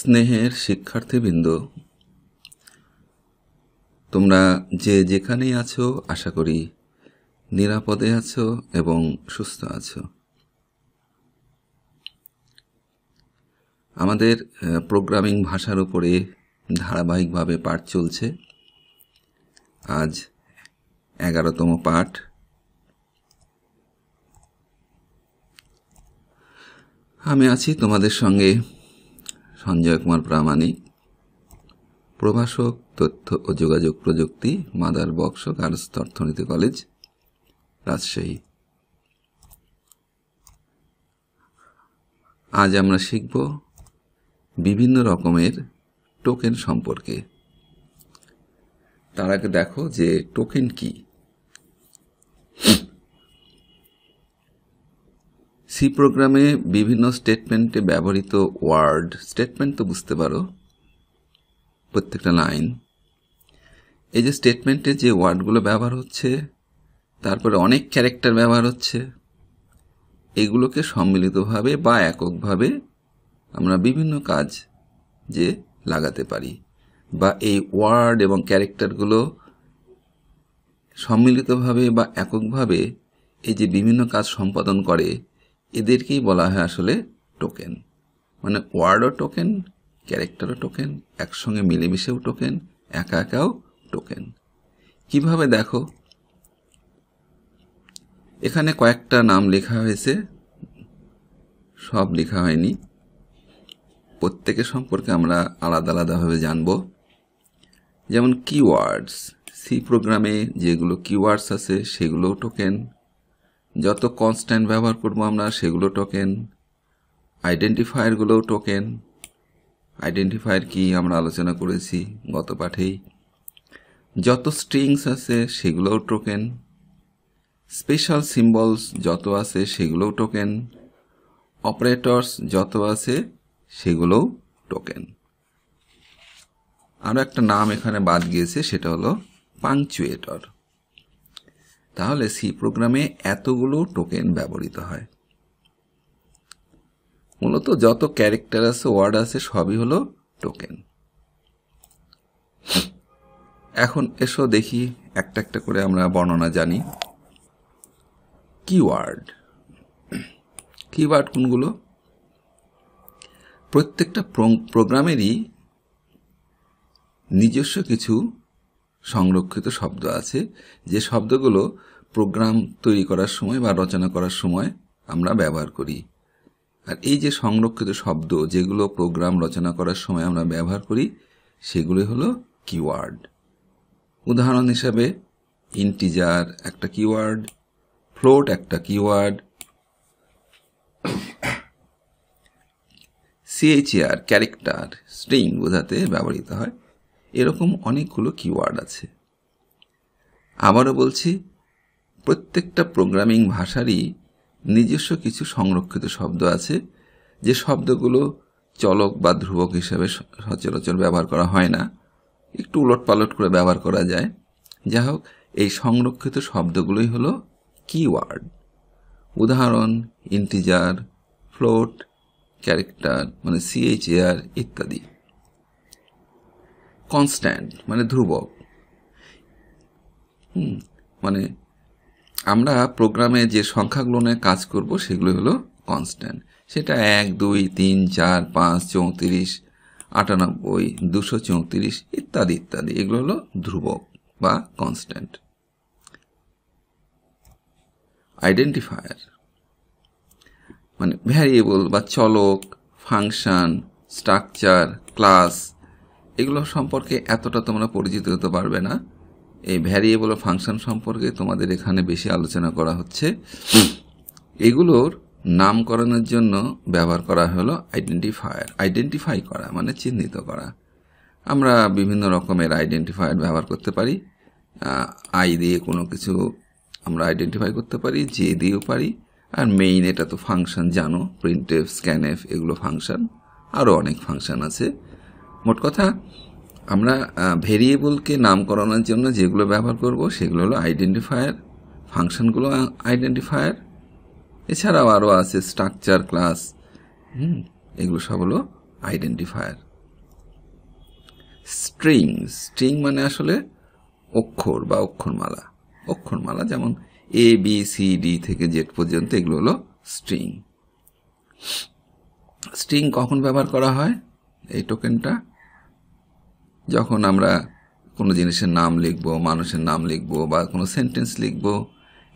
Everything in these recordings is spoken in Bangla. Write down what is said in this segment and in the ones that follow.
স্নেহের শিক্ষার্থীবৃন্দ তোমরা যে যেখানেই আছো আশা করি নিরাপদে আছো এবং সুস্থ আছো আমাদের প্রোগ্রামিং ভাষার উপরে ধারাবাহিকভাবে পাঠ চলছে আজ এগারোতম পাঠ আমি আছি তোমাদের সঙ্গে সঞ্জয় কুমার প্রামাণিক প্রভাষক তথ্য ও যোগাযোগ প্রযুক্তি মাদার বক্স গার্লস্থ অর্থনীতি কলেজ রাজশাহী আজ আমরা শিখব বিভিন্ন রকমের টোকেন সম্পর্কে তার আগে দেখো যে টোকেন কী সি প্রোগ্রামে বিভিন্ন স্টেটমেন্টে ব্যবহৃত ওয়ার্ড স্টেটমেন্ট তো বুঝতে পারো প্রত্যেকটা লাইন এই যে স্টেটমেন্টে যে ওয়ার্ডগুলো ব্যবহার হচ্ছে তারপরে অনেক ক্যারেক্টার ব্যবহার হচ্ছে এগুলোকে সম্মিলিতভাবে বা এককভাবে আমরা বিভিন্ন কাজ যে লাগাতে পারি বা এই ওয়ার্ড এবং ক্যারেক্টারগুলো সম্মিলিতভাবে বা এককভাবে এই যে বিভিন্ন কাজ সম্পাদন করে এদেরকেই বলা হয় আসলে টোকেন মানে ওয়ার্ডও টোকেন ক্যারেক্টারও টোকেন একসঙ্গে মিলেমিশেও টোকেন একা একাও টোকেন কিভাবে দেখো এখানে কয়েকটা নাম লেখা হয়েছে সব লেখা হয়নি প্রত্যেকের সম্পর্কে আমরা আলাদা আলাদাভাবে জানব যেমন কিওয়ার্ডস সি প্রোগ্রামে যেগুলো কিওয়ার্ডস আছে সেগুলোও টোকেন যত কনস্ট্যান্ট ব্যবহার করব আমরা সেগুলো টোকেন আইডেন্টিফায়ারগুলোও টোকেন আইডেন্টিফায়ার কি আমরা আলোচনা করেছি গত পাঠেই যত স্ট্রিংস আছে সেগুলোও টোকেন স্পেশাল সিম্বলস যত আছে সেগুলোও টোকেন অপারেটরস যত আছে সেগুলোও টোকেন আরও একটা নাম এখানে বাদ গিয়েছে সেটা হলো পাংচুয়েটর তাহলে সি প্রোগ্রামে এতগুলো টোকেন ব্যবহৃত হয় মূলত যত ক্যারেক্টার আছে ওয়ার্ড আছে সবই হলো টোকেন এখন এসো দেখি একটা একটা করে আমরা বর্ণনা জানি কিওয়ার্ড কিওয়ার্ড কোনগুলো প্রত্যেকটা প্রোগ্রামেরই নিজস্ব কিছু সংরক্ষিত শব্দ আছে যে শব্দগুলো প্রোগ্রাম তৈরি করার সময় বা রচনা করার সময় আমরা ব্যবহার করি আর এই যে সংরক্ষিত শব্দ যেগুলো প্রোগ্রাম রচনা করার সময় আমরা ব্যবহার করি সেগুলো হলো কিওয়ার্ড উদাহরণ হিসাবে ইন্টিজার একটা কিওয়ার্ড ফ্লোট একটা কিওয়ার্ড সিএইচিআর ক্যারেক্টার স্ট্রিং বোঝাতে ব্যবহৃত হয় এরকম অনেকগুলো কিওয়ার্ড আছে আবারও বলছি প্রত্যেকটা প্রোগ্রামিং ভাষারই নিজস্ব কিছু সংরক্ষিত শব্দ আছে যে শব্দগুলো চলক বা ধ্রুবক হিসাবে সচরাচর ব্যবহার করা হয় না একটু উলট পালট করে ব্যবহার করা যায় যা হোক এই সংরক্ষিত শব্দগুলোই হলো কিওয়ার্ড উদাহরণ ইন্টিজার ফ্লোট ক্যারেক্টার মানে সিএইচএআর ইত্যাদি কনস্ট্যান্ট মানে ধ্রুবক মানে আমরা প্রোগ্রামে যে সংখ্যাগুলো নিয়ে কাজ করব সেগুলো হলো কনস্ট্যান্ট সেটা এক দুই তিন চার পাঁচ চৌত্রিশ আটানব্বই দুশো চৌত্রিশ ইত্যাদি ইত্যাদি এগুলো হলো ধ্রুবক বা কনস্ট্যান্ট আইডেন্টিফায়ার মানে ভ্যারিয়েবল বা চলক ফাংশন স্ট্রাকচার ক্লাস এগুলো সম্পর্কে এতটা তোমরা পরিচিত হতে পারবে না এই ভ্যারিয়েবল ও ফাংশন সম্পর্কে তোমাদের এখানে বেশি আলোচনা করা হচ্ছে এগুলোর নামকরণের জন্য ব্যবহার করা হলো আইডেন্টিফায়ার আইডেন্টিফাই করা মানে চিহ্নিত করা আমরা বিভিন্ন রকমের আইডেন্টিফায়ার ব্যবহার করতে পারি আই দিয়ে কোনো কিছু আমরা আইডেন্টিফাই করতে পারি জে দিয়েও পারি আর মেইন এটা তো ফাংশন জানো প্রিন্টেফ এফ এগুলো ফাংশন আরও অনেক ফাংশন আছে মোট কথা আমরা ভেরিয়েবলকে নামকরণের জন্য যেগুলো ব্যবহার করব সেগুলো হলো আইডেন্টিফায়ার ফাংশনগুলো আইডেন্টিফায়ার এছাড়াও আরও আছে স্ট্রাকচার ক্লাস হুম এগুলো সব হলো আইডেন্টিফায়ার স্ট্রিং স্ট্রিং মানে আসলে অক্ষর বা অক্ষরমালা অক্ষরমালা যেমন এ বি সি ডি থেকে জেড পর্যন্ত এগুলো হলো স্ট্রিং স্ট্রিং কখন ব্যবহার করা হয় এই টোকেনটা যখন আমরা কোনো জিনিসের নাম লিখব মানুষের নাম লিখব বা কোনো সেন্টেন্স লিখব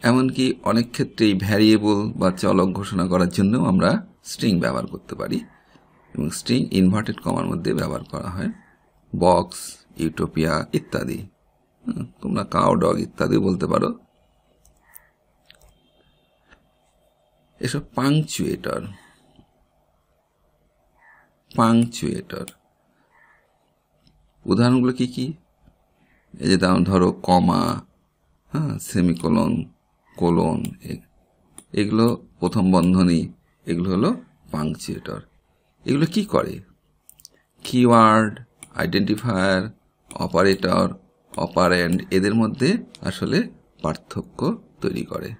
এমনকি অনেক ক্ষেত্রেই ভ্যারিয়েবল বা চলক ঘোষণা করার জন্যও আমরা স্ট্রিং ব্যবহার করতে পারি এবং স্ট্রিং ইনভার্টেড কমার মধ্যে ব্যবহার করা হয় বক্স ইউটোপিয়া ইত্যাদি তোমরা কাউ ডগ ইত্যাদি বলতে পারো এসব পাংচুয়েটর পাংচুয়েটর উদাহরণগুলো কি কি এই যে ধরো কমা হ্যাঁ সেমিকোলন কোলন এগুলো প্রথম বন্ধনী এগুলো হলো পাংচুয়েটর এগুলো কি করে কিওয়ার্ড আইডেন্টিফায়ার অপারেটর অপারেন্ড এদের মধ্যে আসলে পার্থক্য তৈরি করে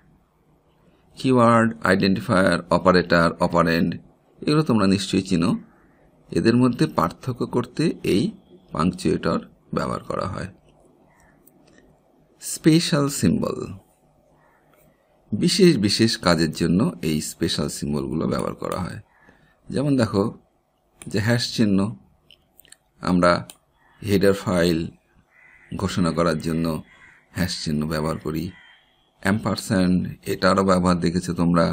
কিওয়ার্ড আইডেন্টিফায়ার অপারেটর অপারেন্ড এগুলো তোমরা নিশ্চয়ই চিনো এদের মধ্যে পার্থক্য করতে এই পাংচুয়েটর ব্যবহার করা হয় স্পেশাল সিম্বল বিশেষ বিশেষ কাজের জন্য এই স্পেশাল সিম্বলগুলো ব্যবহার করা হয় যেমন দেখো যে হ্যাশ চিহ্ন আমরা হেডার ফাইল ঘোষণা করার জন্য হ্যাশ চিহ্ন ব্যবহার করি অ্যাম্পারসান এটারও ব্যবহার দেখেছো তোমরা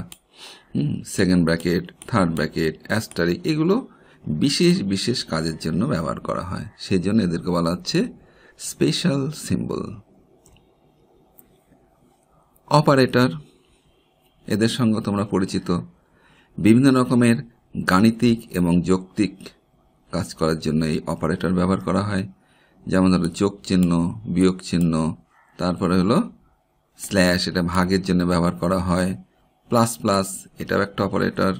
second bracket third bracket asterisk এগুলো বিশেষ বিশেষ কাজের জন্য ব্যবহার করা হয় সেই জন্য এদেরকে বলা হচ্ছে স্পেশাল সিম্বল অপারেটর এদের সঙ্গে তোমরা পরিচিত বিভিন্ন রকমের গাণিতিক এবং যৌক্তিক কাজ করার জন্য এই অপারেটর ব্যবহার করা হয় যেমন ধরো যোগ চিহ্ন বিয়োগ চিহ্ন তারপরে হলো স্ল্যাশ এটা ভাগের জন্য ব্যবহার করা হয় প্লাস প্লাস এটাও একটা অপারেটর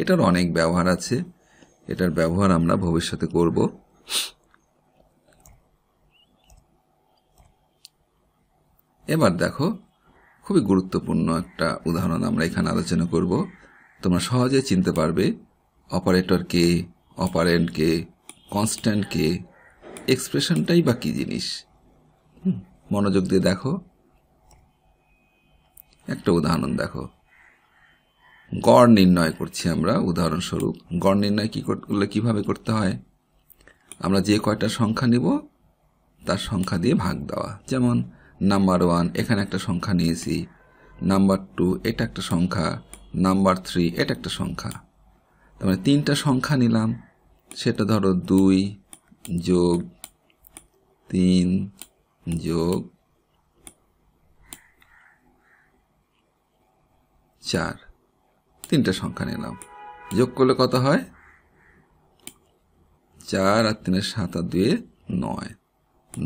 এটার অনেক ব্যবহার আছে এটার ব্যবহার আমরা ভবিষ্যতে করব এবার দেখো খুবই গুরুত্বপূর্ণ একটা উদাহরণ আমরা এখানে আলোচনা করব তোমরা সহজে চিনতে পারবে অপারেটরকে কনস্ট্যান্ট কে এক্সপ্রেশনটাই বা কী জিনিস মনোযোগ দিয়ে দেখো একটা উদাহরণ দেখো গড় নির্ণয় করছি আমরা উদাহরণস্বরূপ গড় নির্ণয় কী করলে কীভাবে করতে হয় আমরা যে কয়টা সংখ্যা নিব তার সংখ্যা দিয়ে ভাগ দেওয়া যেমন নাম্বার ওয়ান এখানে একটা সংখ্যা নিয়েছি নাম্বার টু এটা একটা সংখ্যা নাম্বার থ্রি এটা একটা সংখ্যা তার মানে তিনটা সংখ্যা নিলাম সেটা ধরো দুই যোগ তিন যোগ চার তিনটা সংখ্যা নিলাম যোগ করলে কত হয় চার আর তিনের সাত আর দুয়ে নয়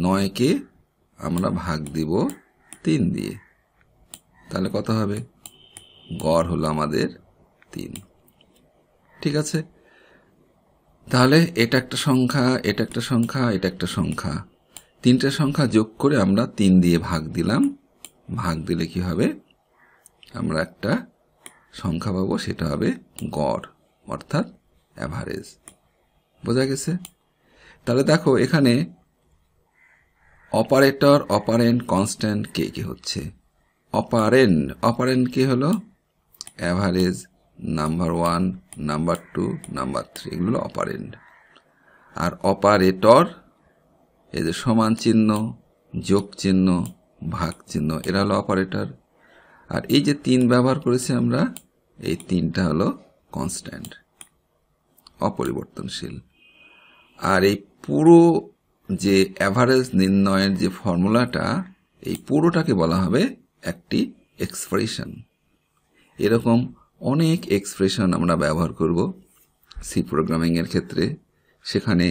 নয়কে আমরা ভাগ দিব তিন দিয়ে তাহলে কত হবে গড় হলো আমাদের তিন ঠিক আছে তাহলে এটা একটা সংখ্যা এটা একটা সংখ্যা এটা একটা সংখ্যা তিনটা সংখ্যা যোগ করে আমরা তিন দিয়ে ভাগ দিলাম ভাগ দিলে কি হবে আমরা একটা সংখ্যা পাবো সেটা হবে গড় অর্থাৎ অ্যাভারেজ বোঝা গেছে তাহলে দেখো এখানে অপারেটর অপারেন্ট কনস্ট্যান্ট কে কে হচ্ছে অপারেন্ট অপারেন্ট কে হলো average number one number two number three এগুলো অপারেন্ট আর অপারেটর এই যে সমান চিহ্ন যোগ চিহ্ন ভাগ চিহ্ন এরা হলো অপারেটর আর এই যে তিন ব্যবহার করেছি আমরা এই তিনটা হলো কনস্ট্যান্ট অপরিবর্তনশীল আর এই পুরো যে অ্যাভারেজ নির্ণয়ের যে ফর্মুলাটা এই পুরোটাকে বলা হবে একটি এক্সপ্রেশন এরকম অনেক এক্সপ্রেশন আমরা ব্যবহার করব সি প্রোগ্রামিংয়ের ক্ষেত্রে সেখানে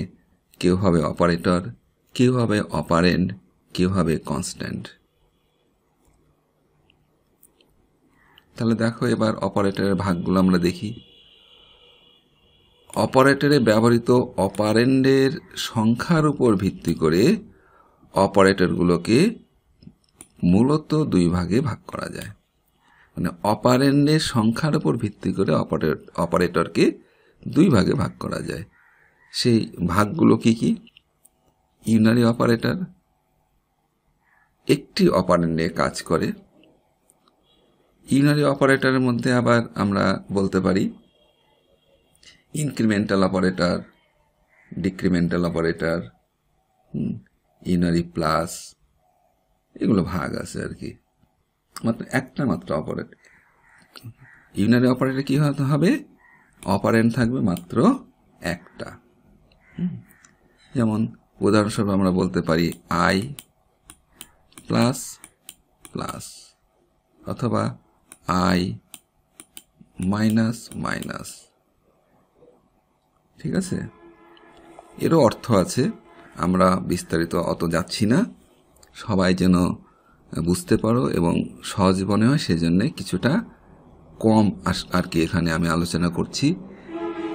কেউ হবে অপারেটর কেউ হবে অপারেন্ট কেউ হবে কনস্ট্যান্ট তাহলে দেখো এবার অপারেটরের ভাগগুলো আমরা দেখি অপারেটরে ব্যবহৃত অপারেন্ডের সংখ্যার উপর ভিত্তি করে অপারেটরগুলোকে মূলত দুই ভাগে ভাগ করা যায় মানে অপারেন্ডের সংখ্যার উপর ভিত্তি করে অপারেট অপারেটরকে দুই ভাগে ভাগ করা যায় সেই ভাগগুলো কি কি ইউনারি অপারেটর একটি অপারেন্ডে কাজ করে ইউনারি অপারেটরের মধ্যে আবার আমরা বলতে পারি incremental operator decremental operator unary plus এগুলো ভাগ আছে আর কি মাত্র একটা মাত্র অপারেট ইউনারি অপারেটর কী হতে হবে অপারেন্ট থাকবে মাত্র একটা যেমন উদাহরণস্বরূপ আমরা বলতে পারি আই প্লাস প্লাস অথবা আই মাইনাস মাইনাস ঠিক আছে এরও অর্থ আছে আমরা বিস্তারিত অত যাচ্ছি না সবাই যেন বুঝতে পারো এবং সহজ মনে হয় সেজন্যে কিছুটা কম আর কি এখানে আমি আলোচনা করছি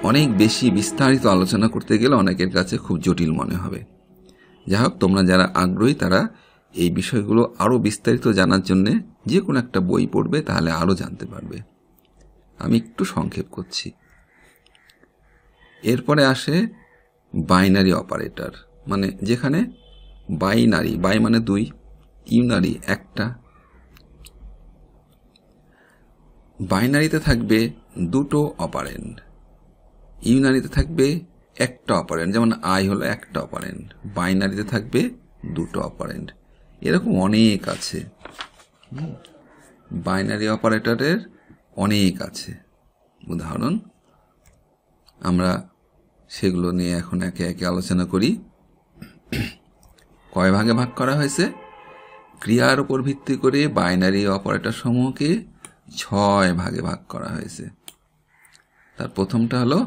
অনেক বেশি বিস্তারিত আলোচনা করতে গেলে অনেকের কাছে খুব জটিল মনে হবে যাই হোক তোমরা যারা আগ্রহী তারা এই বিষয়গুলো আরও বিস্তারিত জানার জন্যে যে কোনো একটা বই পড়বে তাহলে আরও জানতে পারবে আমি একটু সংক্ষেপ করছি এরপরে আসে বাইনারি অপারেটর মানে যেখানে বাইনারি বাই মানে দুই ইউনারি একটা বাইনারিতে থাকবে দুটো অপারেন্ড ইউনারিতে থাকবে একটা অপারেন্ড যেমন আই হলো একটা অপারেন্ড বাইনারিতে থাকবে দুটো অপারেন্ড এরকম অনেক আছে বাইনারি অপারেটরের অনেক আছে উদাহরণ আমরা সেগুলো নিয়ে এখন একে একে আলোচনা করি কয় ভাগে ভাগ করা হয়েছে ক্রিয়ার উপর ভিত্তি করে বাইনারি অপারেটর সমূহকে ছয় ভাগে ভাগ করা হয়েছে তার প্রথমটা হলো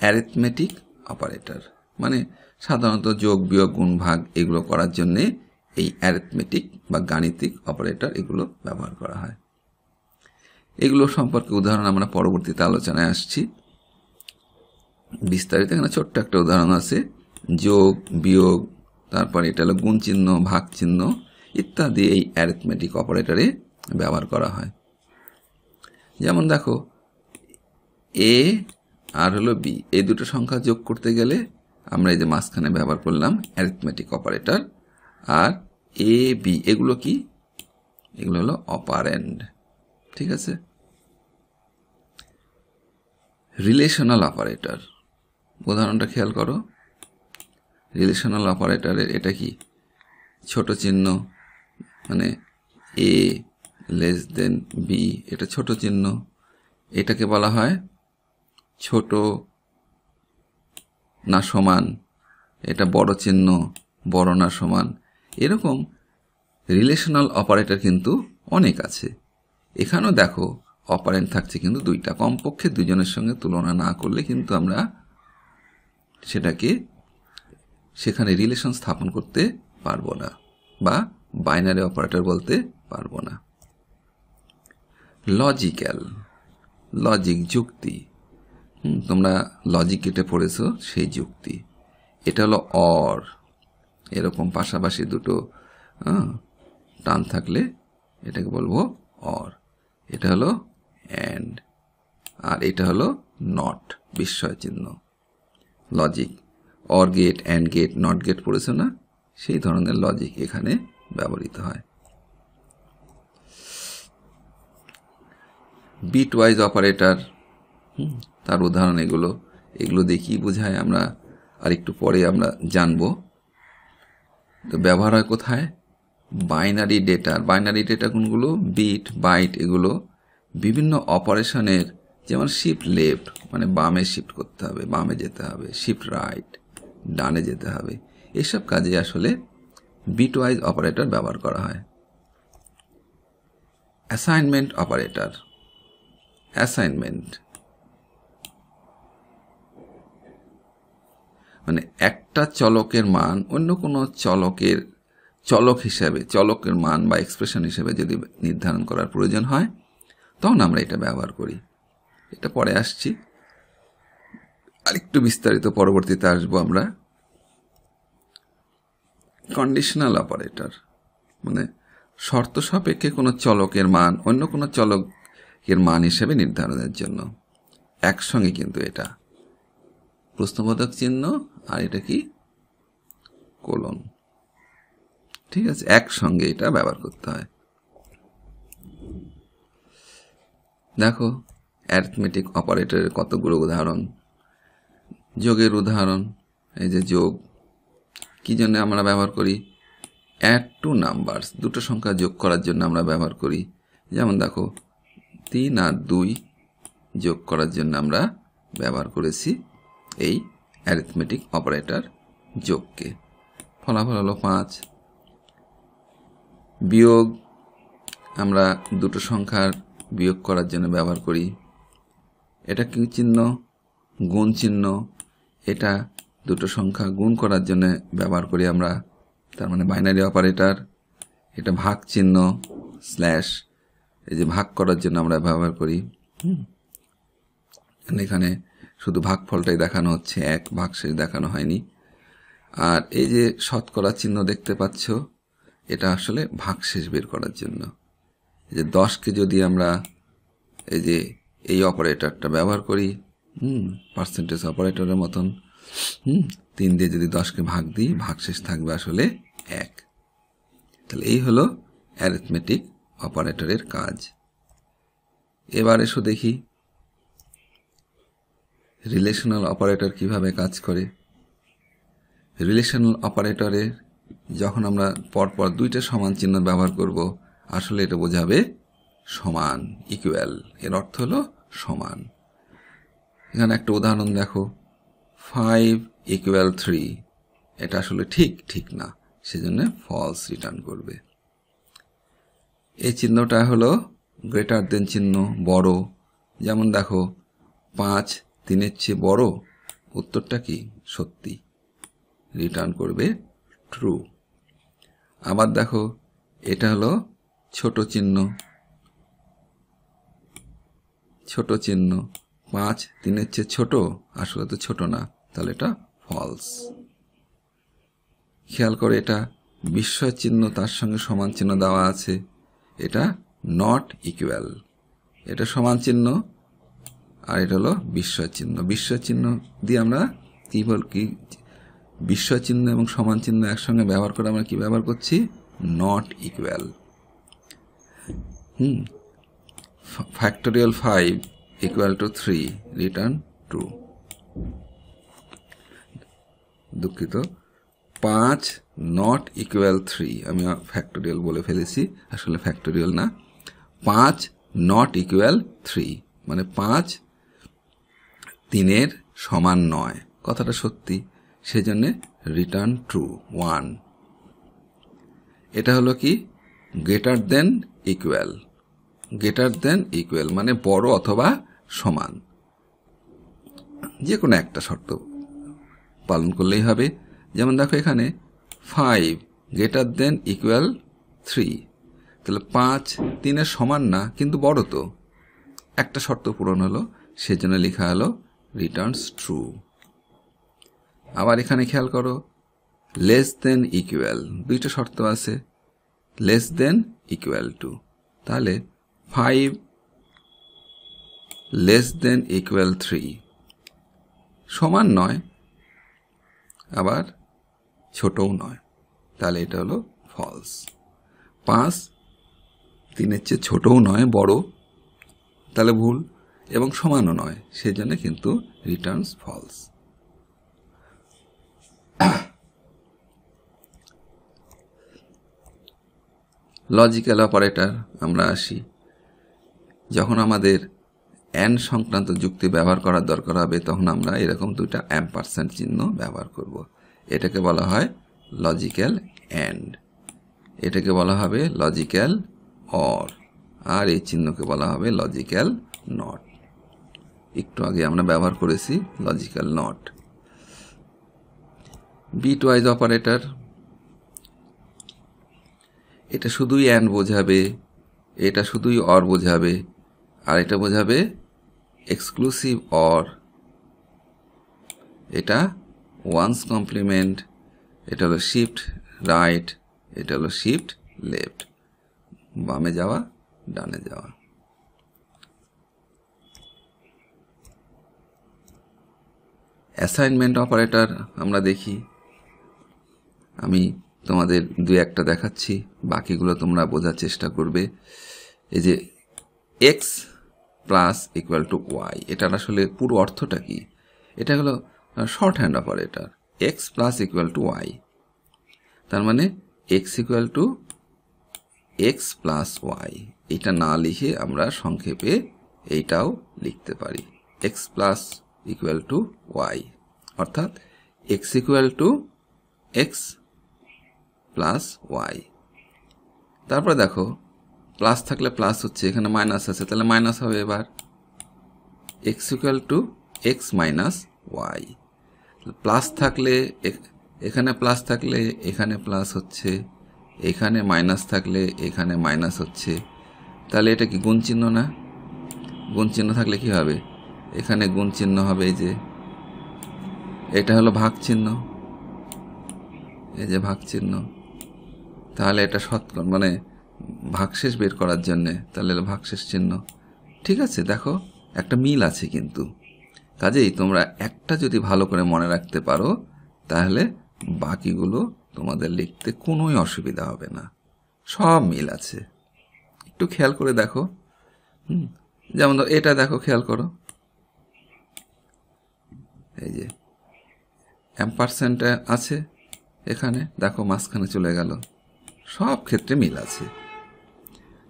অ্যারিথমেটিক অপারেটর মানে সাধারণত যোগ বিয়োগ গুণ ভাগ এগুলো করার জন্যে এই অ্যারেথমেটিক বা গাণিতিক অপারেটর এগুলো ব্যবহার করা হয় এগুলো সম্পর্কে উদাহরণ আমরা পরবর্তীতে আলোচনায় আসছি বিস্তারিত এখানে ছোট্ট একটা উদাহরণ আছে যোগ বিয়োগ তারপরে এটা হলো গুণ চিহ্ন ভাগ চিহ্ন ইত্যাদি এই অ্যারেথমেটিক অপারেটরে ব্যবহার করা হয় যেমন দেখো এ আর হলো বি এই দুটো সংখ্যা যোগ করতে গেলে আমরা এই যে মাঝখানে ব্যবহার করলাম অ্যারিথমেটিক অপারেটর আর এ বি এগুলো কি এগুলো হলো অপারেন্ড ঠিক আছে রিলেশনাল অপারেটর উদাহরণটা খেয়াল করো রিলেশনাল অপারেটরের এটা কি ছোট চিহ্ন মানে এ লেস দেন বি এটা ছোট চিহ্ন এটাকে বলা হয় ছোট না সমান এটা বড় চিহ্ন বড় না সমান এরকম রিলেশনাল অপারেটর কিন্তু অনেক আছে এখানেও দেখো অপারেন্ট থাকছে কিন্তু দুইটা কমপক্ষে দুজনের সঙ্গে তুলনা না করলে কিন্তু আমরা সেটাকে সেখানে রিলেশন স্থাপন করতে পারবো না বা বাইনারি অপারেটর বলতে পারবো না লজিক্যাল লজিক যুক্তি তোমরা লজিক কেটে পড়েছ সেই যুক্তি এটা হলো অর এরকম পাশাপাশি দুটো হ্যাঁ, টান থাকলে এটাকে বলবো অর এটা হলো অ্যান্ড আর এটা হলো নট বিস্ময় চিহ্ন logic or gate and gate not gate পড়েছে না সেই ধরনের লজিক এখানে ব্যবহৃত হয় বিট ওয়াইজ অপারেটার তার উদাহরণ এগুলো এগুলো দেখি বোঝায় আমরা আরেকটু পরে আমরা জানবো তো ব্যবহার হয় কোথায় বাইনারি ডেটা বাইনারি ডেটা কোনগুলো বিট বাইট এগুলো বিভিন্ন অপারেশনের যেমন শিফট লেফট মানে বামে শিফট করতে হবে বামে যেতে হবে শিফট রাইট ডানে যেতে হবে এসব কাজে আসলে বিট ওয়াইজ অপারেটর ব্যবহার করা হয় অ্যাসাইনমেন্ট অপারেটর অ্যাসাইনমেন্ট মানে একটা চলকের মান অন্য কোনো চলকের চলক হিসাবে চলকের মান বা এক্সপ্রেশন হিসেবে যদি নির্ধারণ করার প্রয়োজন হয় তখন আমরা এটা ব্যবহার করি এটা পরে আসছি আরেকটু বিস্তারিত পরবর্তীতে আসবো আমরা কন্ডিশনাল অপারেটর মানে শর্ত সাপেক্ষে কোনো চলকের মান অন্য কোনো চলকের মান হিসেবে নির্ধারণের জন্য একসঙ্গে কিন্তু এটা প্রশ্নবোধক চিহ্ন আর এটা কি কোলন ঠিক আছে একসঙ্গে এটা ব্যবহার করতে হয় দেখো অ্যারিথমেটিক অপারেটরের কতগুলো উদাহরণ যোগের উদাহরণ এই যে যোগ কী জন্য আমরা ব্যবহার করি অ্যাড টু নাম্বারস দুটো সংখ্যা যোগ করার জন্য আমরা ব্যবহার করি যেমন দেখো তিন আর দুই যোগ করার জন্য আমরা ব্যবহার করেছি এই অ্যারিথমেটিক অপারেটর যোগকে ফলাফল হলো পাঁচ বিয়োগ আমরা দুটো সংখ্যার বিয়োগ করার জন্য ব্যবহার করি এটা কি চিহ্ন গুণ চিহ্ন এটা দুটো সংখ্যা গুণ করার জন্য ব্যবহার করি আমরা তার মানে বাইনারি অপারেটর এটা ভাগ চিহ্ন স্ল্যাশ এই যে ভাগ করার জন্য আমরা ব্যবহার করি এখানে শুধু ভাগফলটাই দেখানো হচ্ছে এক ভাগশেষ দেখানো হয়নি আর এই যে শতকরা চিহ্ন দেখতে পাচ্ছ এটা আসলে ভাগশেষ বের করার জন্য এই যে দশকে যদি আমরা এই যে এই অপারেটরটা ব্যবহার করি হুম পার্সেন্টেজ অপারেটরের মতন হুম তিন দিয়ে যদি দশকে ভাগ দিই ভাগশেষ থাকবে আসলে এক তাহলে এই হলো অ্যারিথমেটিক অপারেটরের কাজ এবার এসো দেখি রিলেশনাল অপারেটর কিভাবে কাজ করে রিলেশনাল অপারেটরে যখন আমরা পরপর দুইটা সমান চিহ্ন ব্যবহার করব আসলে এটা বোঝাবে সমান ইকুয়াল এর অর্থ হলো সমান এখানে একটা উদাহরণ দেখো ফাইভ ইকুয়াল থ্রি এটা আসলে ঠিক ঠিক না সেজন্য ফলস রিটার্ন করবে এই চিহ্নটা হলো গ্রেটার দেন চিহ্ন বড় যেমন দেখো পাঁচ তিনের চেয়ে বড় উত্তরটা কি সত্যি রিটার্ন করবে ট্রু আবার দেখো এটা হলো ছোট চিহ্ন ছোট চিহ্ন পাঁচ তিনের চেয়ে ছোট আসলে তো ছোট না তাহলে এটা ফলস খেয়াল করে এটা বিস্ময় চিহ্ন তার সঙ্গে সমান চিহ্ন দেওয়া আছে এটা নট ইকুয়াল এটা সমান চিহ্ন আর এটা হলো বিশ্বচিহ্ন চিহ্ন চিহ্ন দিয়ে আমরা কী বল কী বিশ্বচিহ্ন চিহ্ন এবং সমান চিহ্ন একসঙ্গে ব্যবহার করে আমরা কী ব্যবহার করছি not equal hmm factorial five equal to three return to দুঃখিত পাঁচ নট ইকুয়াল থ্রি আমি ফ্যাক্টোরিয়াল বলে ফেলেছি আসলে ফ্যাক্টোরিয়াল না পাঁচ নট ইকুয়াল থ্রি মানে পাঁচ তিনের সমান নয় কথাটা সত্যি সেজন্যে রিটার্ন ট্রু ওয়ান এটা হলো কি greater than equal greater than equal মানে বড় অথবা সমান যে কোনো একটা শর্ত পালন করলেই হবে যেমন দেখো এখানে five greater than equal three তাহলে পাঁচ তিনের সমান না কিন্তু বড় তো একটা শর্ত পূরণ হলো সেজন্য লেখা হলো রিটার্নস ট্রু আবার এখানে খেয়াল করো লেস দেন ইকুয়াল দুইটা শর্ত আছে লেস দেন ইকুয়াল টু তাহলে five less than equal three সমান নয় আবার ছোটও নয় তাহলে এটা হলো ফলস পাঁচ তিনের চেয়ে ছোটও নয় বড় তাহলে ভুল এবং সমানও নয় সেজন্য কিন্তু রিটার্নস ফলস লজিক্যাল অপারেটর আমরা আসি যখন আমাদের অ্যান সংক্রান্ত যুক্তি ব্যবহার করার দরকার হবে তখন আমরা এরকম দুইটা পারসেন্ট চিহ্ন ব্যবহার করব। এটাকে বলা হয় লজিক্যাল অ্যান্ড এটাকে বলা হবে লজিক্যাল অর আর এই চিহ্নকে বলা হবে লজিক্যাল নট একটু আগে আমরা ব্যবহার করেছি logical not bitwise operator এটা শুধুই অ্যান্ড বোঝাবে এটা শুধুই অর বোঝাবে আর এটা বোঝাবে এক্সক্লুসিভ অর এটা ওয়ান্স কমপ্লিমেন্ট এটা হলো শিফট রাইট এটা হলো শিফট লেফট বামে যাওয়া ডানে যাওয়া অ্যাসাইনমেন্ট অপারেটর আমরা দেখি আমি তোমাদের দু একটা দেখাচ্ছি বাকিগুলো তোমরা বোঝার চেষ্টা করবে এই যে x plus equal to y এটার আসলে পুরো অর্থটা কি এটা হলো short hand operator x plus equal to y তার মানে x equal to x plus y এটা না লিখে আমরা সংক্ষেপে এইটাও লিখতে পারি x plus equal to y অর্থাৎ x equal to x plus y তারপরে দেখো প্লাস থাকলে প্লাস হচ্ছে এখানে মাইনাস আছে তাহলে মাইনাস হবে এবার x equal to x minus y plus থাকলে এখানে প্লাস থাকলে এখানে প্লাস হচ্ছে এখানে মাইনাস থাকলে এখানে মাইনাস হচ্ছে তাহলে এটা কি গুণ চিহ্ন না গুণ চিহ্ন থাকলে কি হবে এখানে গুণ চিহ্ন হবে এই যে এটা হলো ভাগ চিহ্ন এই যে ভাগ চিহ্ন তাহলে এটা শতকর মানে ভাগশেষ বের করার জন্যে তাহলে ভাগশেষ চিহ্ন ঠিক আছে দেখো একটা মিল আছে কিন্তু কাজেই তোমরা একটা যদি ভালো করে মনে রাখতে পারো তাহলে বাকিগুলো তোমাদের লিখতে কোনোই অসুবিধা হবে না সব মিল আছে একটু খেয়াল করে দেখো হুম যেমন এটা দেখো খেয়াল করো এই যে অ্যাম্পারসেন্ট আছে এখানে দেখো মাঝখানে চলে গেল সব ক্ষেত্রে মিল আছে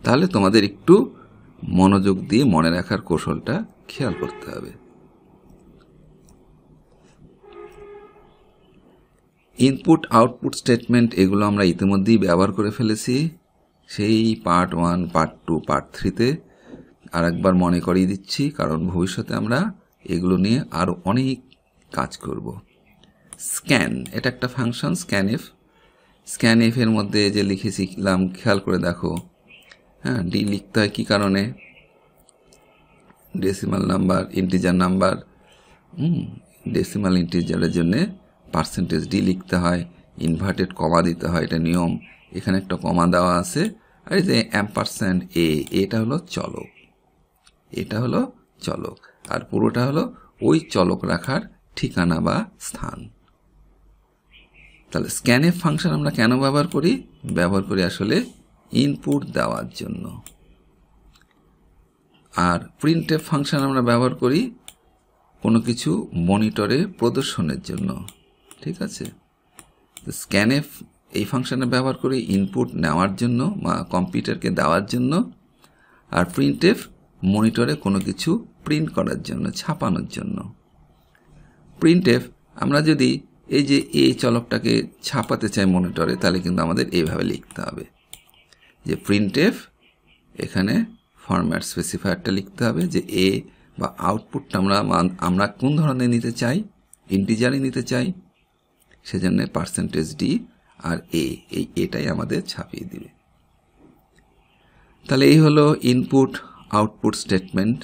তাহলে তোমাদের একটু মনোযোগ দিয়ে মনে রাখার কৌশলটা খেয়াল করতে হবে ইনপুট আউটপুট স্টেটমেন্ট এগুলো আমরা ইতিমধ্যেই ব্যবহার করে ফেলেছি সেই part one part two part থ্রিতে আর একবার মনে করিয়ে দিচ্ছি কারণ ভবিষ্যতে আমরা এগুলো নিয়ে আরও অনেক কাজ করব স্ক্যান এটা একটা ফাংশন স্ক্যান এফ স্ক্যান এফের মধ্যে যে লিখেছিলাম খেয়াল করে দেখো হ্যাঁ ডি লিখতে হয় কী কারণে decimal number integer number hmm decimal ইন্টিজারের জন্যে পার্সেন্টেজ ডি লিখতে হয় ইনভার্টেড কমা দিতে হয় এটা নিয়ম এখানে একটা কমা দেওয়া আছে আর এই যে পার্সেন্ট এ এটা হলো চলক এটা হলো চলক আর পুরোটা হলো ওই চলক রাখার ঠিকানা বা স্থান তাহলে স্ক্যানে ফাংশন আমরা কেন ব্যবহার করি ব্যবহার করি আসলে ইনপুট দেওয়ার জন্য আর প্রিন্টএফ ফাংশন আমরা ব্যবহার করি কোনো কিছু মনিটরে প্রদর্শনের জন্য ঠিক আছে স্ক্যানে এই ফাংশানে ব্যবহার করি ইনপুট নেওয়ার জন্য বা কম্পিউটারকে দেওয়ার জন্য আর প্রিন্টএফ মনিটরে কোনো কিছু প্রিন্ট করার জন্য ছাপানোর জন্য প্রিন্টেফ আমরা যদি এই যে এই চলকটাকে ছাপাতে চাই মনিটরে তাহলে কিন্তু আমাদের এইভাবে লিখতে হবে যে প্রিন্টেফ এখানে ফরম্যাট স্পেসিফায়ারটা লিখতে হবে যে এ বা আউটপুটটা আমরা আমরা কোন ধরনের নিতে চাই ইন্টিজারই নিতে চাই সেজন্য পার্সেন্টেজ ডি আর এ এই এটাই আমাদের ছাপিয়ে দিবে তাহলে এই হলো ইনপুট আউটপুট স্টেটমেন্ট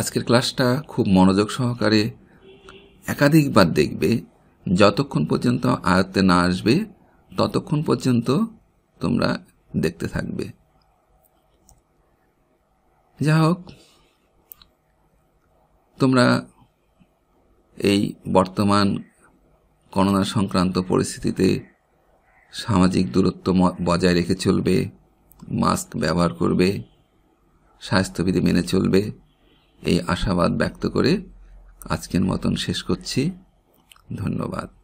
আজকের ক্লাসটা খুব মনোযোগ সহকারে একাধিকবার দেখবে যতক্ষণ পর্যন্ত আয়ত্তে না আসবে ততক্ষণ পর্যন্ত তোমরা দেখতে থাকবে যা হোক তোমরা এই বর্তমান করোনা সংক্রান্ত পরিস্থিতিতে সামাজিক দূরত্ব বজায় রেখে চলবে মাস্ক ব্যবহার করবে স্বাস্থ্যবিধি মেনে চলবে এই আশাবাদ ব্যক্ত করে আজকের মতন শেষ করছি ধন্যবাদ